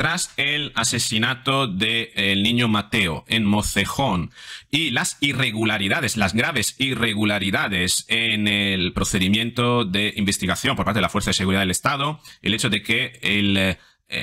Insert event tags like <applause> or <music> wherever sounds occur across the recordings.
Tras el asesinato del eh, niño Mateo en Mocejón y las irregularidades, las graves irregularidades en el procedimiento de investigación por parte de la Fuerza de Seguridad del Estado, el hecho de que eh,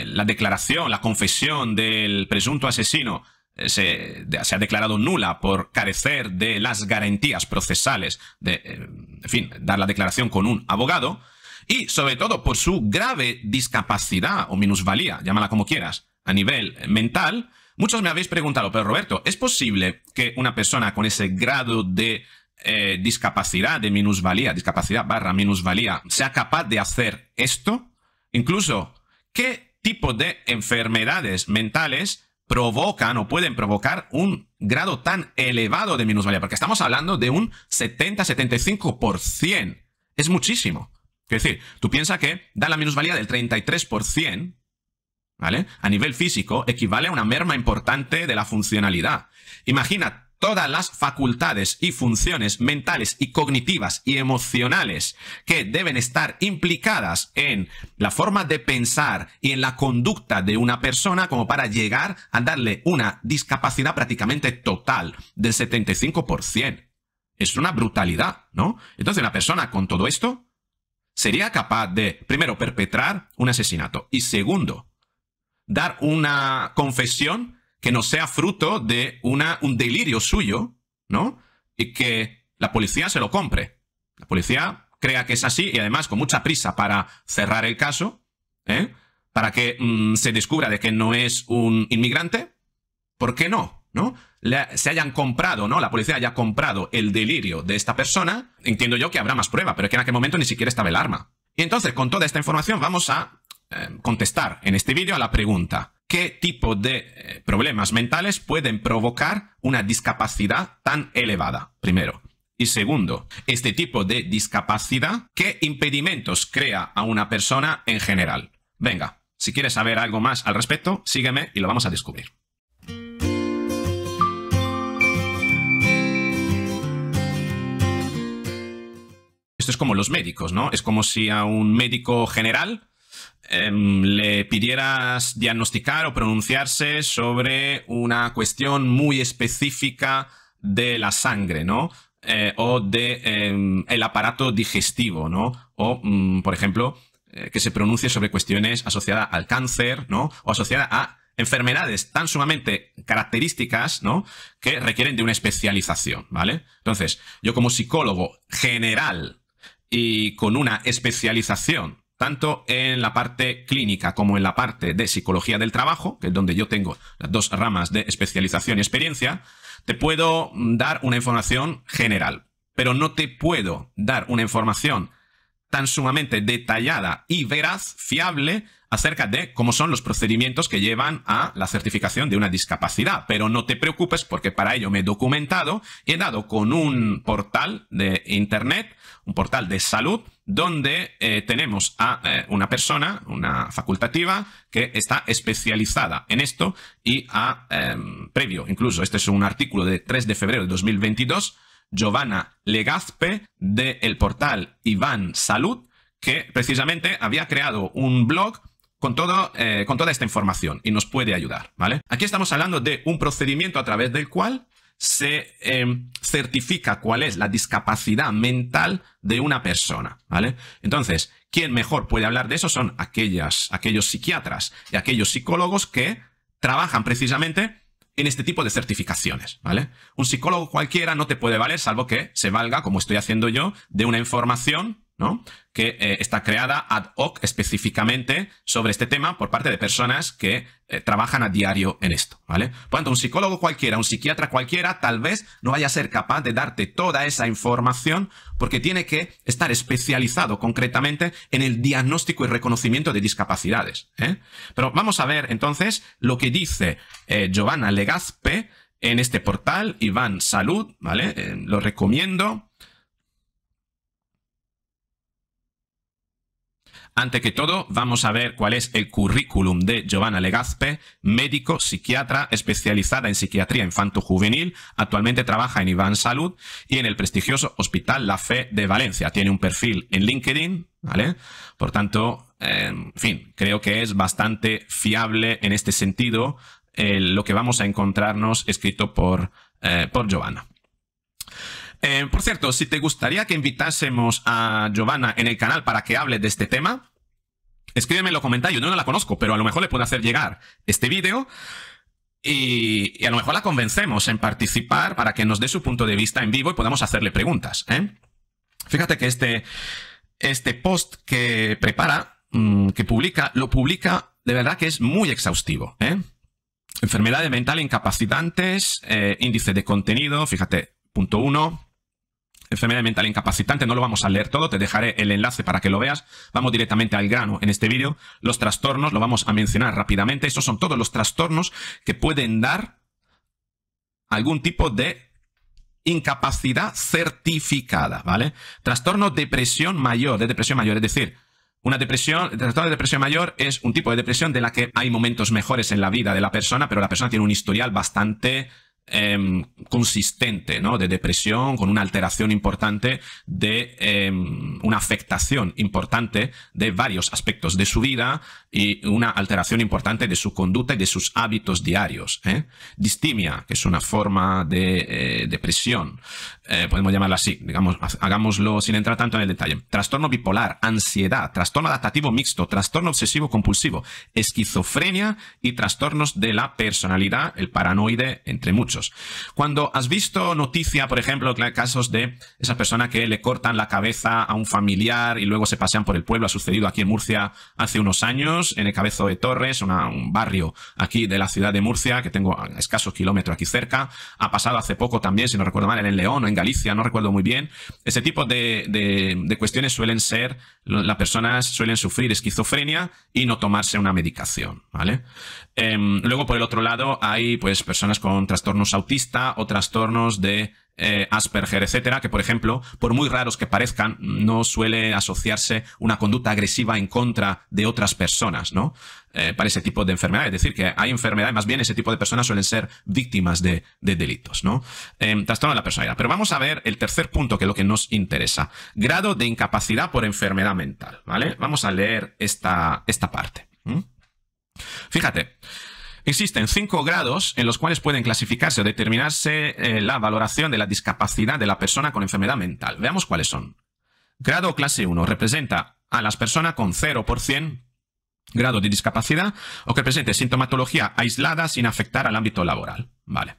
la declaración, la confesión del presunto asesino eh, se, se, ha declarado nula por carecer de las garantías procesales de, en fin, dar la declaración con un abogado, y sobre todo por su grave discapacidad o minusvalía, llámala como quieras, a nivel mental, muchos me habéis preguntado, pero Roberto, ¿es posible que una persona con ese grado de eh, discapacidad, de minusvalía, discapacidad barra minusvalía, sea capaz de hacer esto? Incluso, ¿qué tipo de enfermedades mentales provocan o pueden provocar un grado tan elevado de minusvalía? Porque estamos hablando de un 70-75%. Es muchísimo. Es decir, tú piensas que da la minusvalía del 33%, ¿vale? A nivel físico, equivale a una merma importante de la funcionalidad. Imagina todas las facultades y funciones mentales y cognitivas y emocionales que deben estar implicadas en la forma de pensar y en la conducta de una persona como para llegar a darle una discapacidad prácticamente total del 75%. Es una brutalidad, ¿no? Entonces una persona con todo esto sería capaz de, primero, perpetrar un asesinato y segundo, dar una confesión que no sea fruto de un delirio suyo, ¿no? Y que la policía se lo compre. La policía crea que es así y además con mucha prisa para cerrar el caso, ¿eh? para que mm, se descubra de que no es un inmigrante. ¿Por qué no? ¿no? se hayan comprado, ¿no? La policía haya comprado el delirio de esta persona, entiendo yo que habrá más prueba, pero es que en aquel momento ni siquiera estaba el arma. Y entonces, con toda esta información, vamos a eh, contestar en este vídeo a la pregunta, ¿qué tipo de eh, problemas mentales pueden provocar una discapacidad tan elevada? Primero. Y segundo, este tipo de discapacidad, ¿qué impedimentos crea a una persona en general? Venga, si quieres saber algo más al respecto, sígueme y lo vamos a descubrir. Esto es como los médicos, ¿no? Es como si a un médico general em, le pidieras diagnosticar o pronunciarse sobre una cuestión muy específica de la sangre, ¿no? Eh, o de em, el aparato digestivo, ¿no? O, mm, por ejemplo, eh, que se pronuncie sobre cuestiones asociadas al cáncer, ¿no? O asociadas a enfermedades tan sumamente características, ¿no? Que requieren de una especialización, ¿vale? Entonces, yo como psicólogo general y con una especialización tanto en la parte clínica como en la parte de psicología del trabajo, que es donde yo tengo las dos ramas de especialización y experiencia, te puedo dar una información general, pero no te puedo dar una información tan sumamente detallada y veraz, fiable, acerca de cómo son los procedimientos que llevan a la certificación de una discapacidad. Pero no te preocupes porque para ello me he documentado y he dado con un portal de Internet, un portal de salud, donde eh, tenemos a eh, una persona, una facultativa, que está especializada en esto y a, em, previo, incluso, este es un artículo de 3 de febrero de 2022, Giovanna Legazpe del portal Iván Salud, que precisamente había creado un blog con, todo, eh, con toda esta información y nos puede ayudar, ¿vale? Aquí estamos hablando de un procedimiento a través del cual se em, certifica cuál es la discapacidad mental de una persona, ¿vale? Entonces, ¿quién mejor puede hablar de eso? Son aquellas, aquellos psiquiatras y aquellos psicólogos que trabajan precisamente en este tipo de certificaciones, ¿vale? Un psicólogo cualquiera no te puede valer, salvo que se valga, como estoy haciendo yo, de una información ¿no? que eh, está creada ad hoc específicamente sobre este tema por parte de personas que eh, trabajan a diario en esto, ¿vale? Por un psicólogo cualquiera, un psiquiatra cualquiera, tal vez no vaya a ser capaz de darte toda esa información porque tiene que estar especializado concretamente en el diagnóstico y reconocimiento de discapacidades. ¿eh? Pero vamos a ver entonces lo que dice Giovanna Legazpe en este portal, Iván Salud, ¿vale? lo recomiendo Ante que todo, vamos a ver cuál es el currículum de Giovanna Legazpe, médico, psiquiatra, especializada en psiquiatría infanto-juvenil, actualmente trabaja en Iván Salud y en el prestigioso Hospital La Fe de Valencia. Tiene un perfil en LinkedIn, ¿vale? Por tanto, eh, en fin, creo que es bastante fiable en este sentido eh, lo que vamos a encontrarnos escrito por, eh, por Giovanna. Eh, por cierto, si te gustaría que invitásemos a Giovanna en el canal para que hable de este tema, escríbeme en los comentarios. Yo no la conozco, pero a lo mejor le puedo hacer llegar este vídeo. Y, a lo mejor la convencemos en participar para que nos dé su punto de vista en vivo y podamos hacerle preguntas. ¿eh? Fíjate que este, este post que prepara, mm, que publica, lo publica de verdad que es muy exhaustivo. ¿eh? Enfermedades mentales incapacitantes, índice de contenido, fíjate, punto uno enfermedad mental incapacitante, no lo vamos a leer todo, te dejaré el enlace para que lo veas. Vamos directamente al grano en este vídeo. Los trastornos, lo vamos a mencionar rápidamente, esos son todos los trastornos que pueden dar algún tipo de incapacidad certificada, ¿vale? Trastorno depresión mayor, de depresión mayor, es decir, una depresión, trastorno de depresión mayor es un tipo de depresión de la que hay momentos mejores en la vida de la persona, pero la persona tiene un historial bastante Em, consistente, ¿no? De depresión, con una alteración importante, de em, una afectación importante de varios aspectos de su vida y una alteración importante de su conducta y de sus hábitos diarios. ¿eh? Distimia, que es una forma de eh, depresión, eh, podemos llamarla así, digamos, hagámoslo sin entrar tanto en el detalle. Trastorno bipolar, ansiedad, trastorno adaptativo mixto, trastorno obsesivo compulsivo, esquizofrenia y trastornos de la personalidad, el paranoide, entre muchos. Cuando has visto noticia, por ejemplo, casos de esas personas que le cortan la cabeza a un familiar y luego se pasean por el pueblo, ha sucedido aquí en Murcia hace unos años, en el Cabezo de Torres, un barrio aquí de la ciudad de Murcia, que tengo a escasos kilómetros aquí cerca, ha pasado hace poco también, si no recuerdo mal, en el León, en Galicia, no recuerdo muy bien. Ese tipo de, cuestiones suelen ser, las personas suelen sufrir esquizofrenia y no tomarse una medicación, ¿vale? Em, luego, por el otro lado, hay pues personas con trastornos autista o trastornos de eh, Asperger, etcétera, que por ejemplo, por muy raros que parezcan, no suele asociarse una conducta agresiva en contra de otras personas, ¿no? Eh, para ese tipo de enfermedad. Es decir, que hay enfermedades, más bien ese tipo de personas suelen ser víctimas de, delitos, ¿no? Eh, trastorno de la personalidad. Pero vamos a ver el tercer punto, que es lo que nos interesa. Grado de incapacidad por enfermedad mental, ¿vale? Vamos a leer esta, esta parte. Fíjate, Existen cinco grados en los cuales pueden clasificarse o determinarse eh, la valoración de la discapacidad de la persona con enfermedad mental. Veamos cuáles son. Grado clase 1 representa a las personas con 0% grado de discapacidad o que presente sintomatología aislada sin afectar al ámbito laboral. Vale.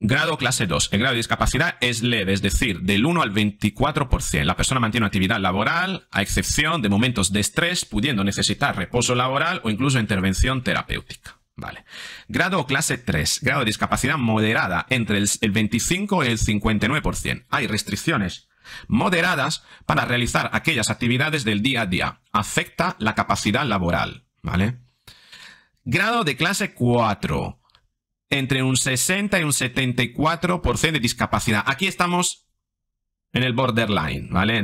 Grado clase 2. El grado de discapacidad es leve, es decir, del 1 al 24%. La persona mantiene una actividad laboral a excepción de momentos de estrés, pudiendo necesitar reposo laboral o incluso intervención terapéutica. Vale. Grado clase 3. Grado de discapacidad moderada entre el 25 y el 59%. Hay restricciones moderadas para realizar aquellas actividades del día a día. Afecta la capacidad laboral. ¿Vale? Grado de clase 4 entre un 60 y un 74% de discapacidad. Aquí estamos en el borderline, ¿vale?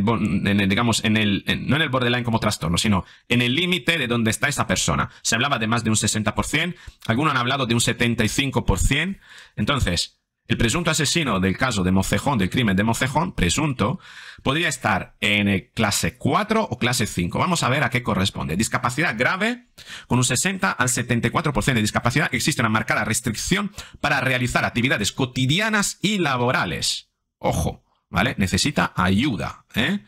digamos, en el, no en el borderline como trastorno, sino en el límite de donde está esa persona. Se hablaba de más de un 60%, algunos han hablado de un 75%. Entonces, el presunto asesino del caso de Mocejón, del crimen de Mocejón, presunto, podría estar en clase 4 o clase 5. Vamos a ver a qué corresponde. Discapacidad grave, con un 60 al 74% de discapacidad, existe una marcada restricción para realizar actividades cotidianas y laborales. Ojo, ¿vale? Necesita ayuda. ¿eh?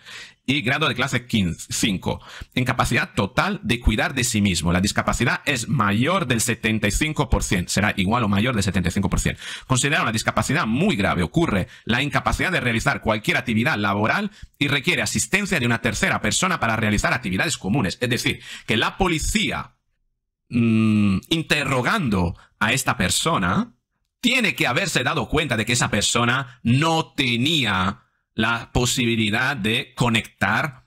y grado de clase 5, incapacidad total de cuidar de sí mismo. La discapacidad es mayor del 75%, será igual o mayor del 75%. Considera una discapacidad muy grave ocurre la incapacidad de realizar cualquier actividad laboral y requiere asistencia de una tercera persona para realizar actividades comunes. Es decir, que la policía mm, interrogando a esta persona tiene que haberse dado cuenta de que esa persona no tenía la posibilidad de conectar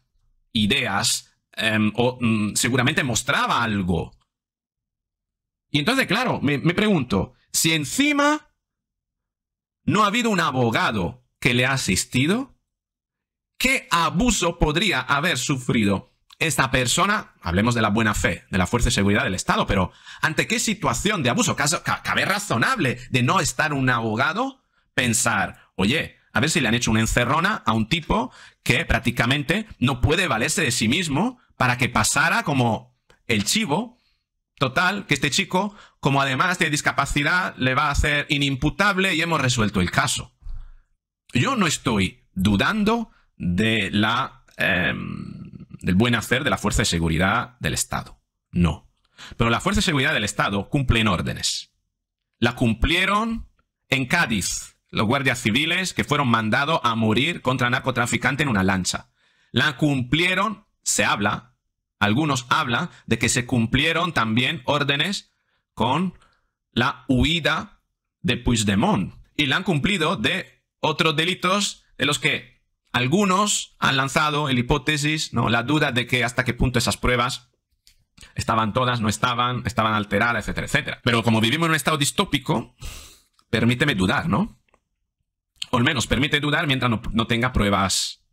ideas em, o mm, seguramente mostraba algo. Y entonces, claro, me, pregunto, si encima no ha habido un abogado que le ha asistido, ¿qué abuso podría haber sufrido esta persona, hablemos de la buena fe, de la fuerza de seguridad del Estado, pero ante qué situación de abuso, cabe razonable de no estar un abogado, pensar, oye, a ver si le han hecho una encerrona a un tipo que prácticamente no puede valerse de sí mismo para que pasara como el chivo. Total, que este chico, como además de discapacidad, le va a hacer inimputable y hemos resuelto el caso. Yo no estoy dudando de la, em, del buen hacer de la Fuerza de Seguridad del Estado. No. Pero la Fuerza de Seguridad del Estado en órdenes. La cumplieron en Cádiz los guardias civiles que fueron mandados a morir contra narcotraficante en una lancha. La cumplieron, se habla, algunos hablan de que se cumplieron también órdenes con la huida de Puigdemont y la han cumplido de otros delitos de los que algunos han lanzado el hipótesis, ¿no? la duda de que hasta qué punto esas pruebas estaban todas, no estaban, estaban alteradas, etcétera, etcétera. Pero como vivimos en un estado distópico, permíteme dudar, ¿no? o al menos permite dudar mientras no, tenga pruebas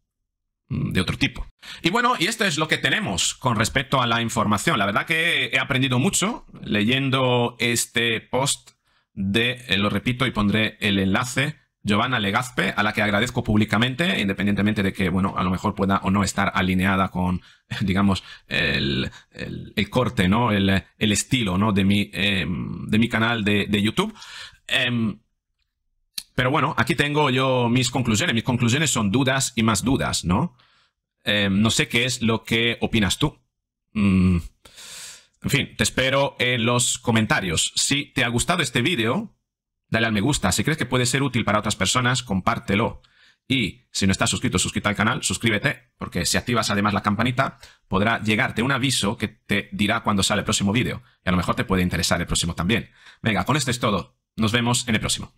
mm, de otro tipo. Y bueno, y esto es lo que tenemos con respecto a la información. La verdad que he aprendido mucho leyendo este post de, eh, lo repito y pondré el enlace, Giovanna Legazpe, a la que agradezco públicamente, independientemente de que, bueno, a lo mejor pueda o no estar alineada con, <laughs> digamos, el, corte, ¿no? El, estilo, ¿no? De mi, em, de mi canal de, YouTube. Em, pero bueno, aquí tengo yo mis conclusiones. Mis conclusiones son dudas y más dudas, ¿no? Em, no sé qué es lo que opinas tú. Mm, en fin, te espero en los comentarios. Si te ha gustado este vídeo, dale al me gusta. Si crees que puede ser útil para otras personas, compártelo. Y si no estás suscrito, suscríbete al canal, suscríbete, porque si activas además la campanita, podrá llegarte un aviso que te dirá cuando sale el próximo vídeo. Y a lo mejor te puede interesar el próximo también. Venga, con esto es todo. Nos vemos en el próximo.